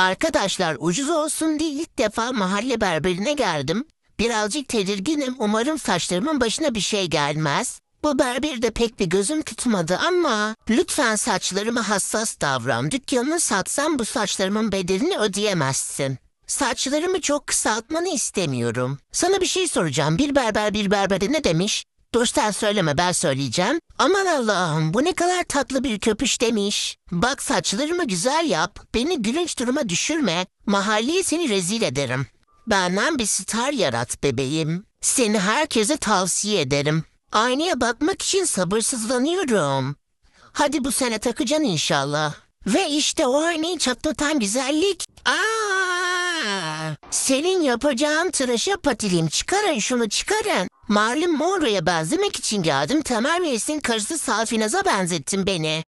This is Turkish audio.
Arkadaşlar ucuz olsun diye ilk defa mahalle berberine geldim. Birazcık tedirginim umarım saçlarımın başına bir şey gelmez. Bu berber de pek bir gözüm tutmadı ama lütfen saçlarıma hassas davran. Dükkanını satsam bu saçlarımın bedelini ödeyemezsin. Saçlarımı çok kısaltmanı istemiyorum. Sana bir şey soracağım. Bir berber bir berbere ne demiş? Dur sen söyleme ben söyleyeceğim. Aman Allah'ım bu ne kadar tatlı bir köpüş demiş. Bak saçlarımı güzel yap. Beni gülünç duruma düşürme. Mahalleye seni rezil ederim. Benden bir star yarat bebeğim. Seni herkese tavsiye ederim. Aynaya bakmak için sabırsızlanıyorum. Hadi bu sene takacaksın inşallah. Ve işte o örneği çatlatan güzellik. Aa! Senin yapacağın tıraşa patilim. Çıkarın şunu çıkarın. Marlin Monroe'ya benzemek için geldim. Temel Reis'in karısı Salfinaz'a benzettim beni.